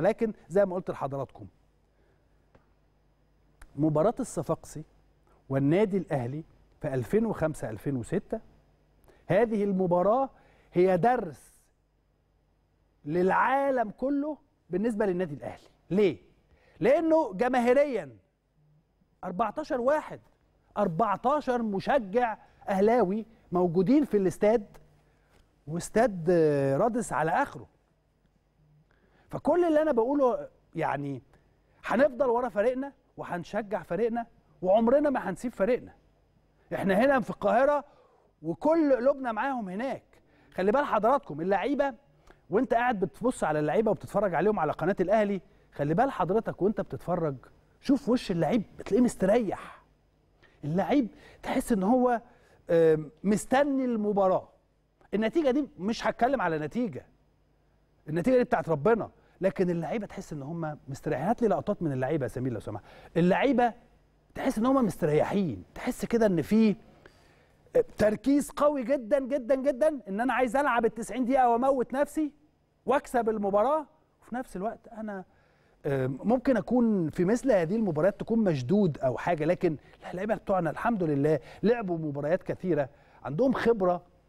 ولكن زي ما قلت لحضراتكم مباراة الصفاقسي والنادي الأهلي في 2005 2006 هذه المباراة هي درس للعالم كله بالنسبة للنادي الأهلي ليه؟ لأنه جماهيريا 14 واحد 14 مشجع أهلاوي موجودين في الاستاد واستاد آه، رادس على آخره فكل اللي انا بقوله يعني هنفضل ورا فريقنا وهنشجع فريقنا وعمرنا ما هنسيب فريقنا احنا هنا في القاهره وكل قلوبنا معاهم هناك خلي بال حضراتكم اللعيبه وانت قاعد بتبص على اللعيبه وبتتفرج عليهم على قناه الاهلي خلي بال حضرتك وانت بتتفرج شوف وش اللعيب بتلاقيه مستريح اللعيب تحس ان هو آه، مستني المباراه النتيجه دي مش هتكلم على نتيجه النتيجه دي بتاعت ربنا لكن اللعيبه تحس ان هم مستريحين هات لي لقطات من اللعيبه يا سمير لو سمحت اللعيبه تحس ان هم مستريحين تحس كده ان في تركيز قوي جدا جدا جدا ان انا عايز العب ال 90 دقيقه واموت نفسي واكسب المباراه وفي نفس الوقت انا ممكن اكون في مثل هذه المباريات تكون مشدود او حاجه لكن اللعيبه بتوعنا الحمد لله لعبوا مباريات كثيره عندهم خبره